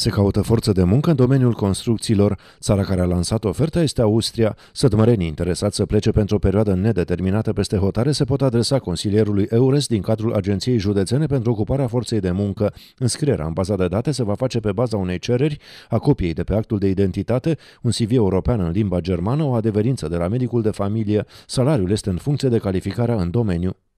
Se caută forță de muncă în domeniul construcțiilor. Țara care a lansat oferta este Austria. Sădmărenii interesați să plece pentru o perioadă nedeterminată peste hotare se pot adresa consilierului EURES din cadrul Agenției Județene pentru Ocuparea Forței de Muncă. Înscrierea în baza de date se va face pe baza unei cereri a copiei de pe actul de identitate, un CV european în limba germană, o adeverință de la medicul de familie. Salariul este în funcție de calificarea în domeniu.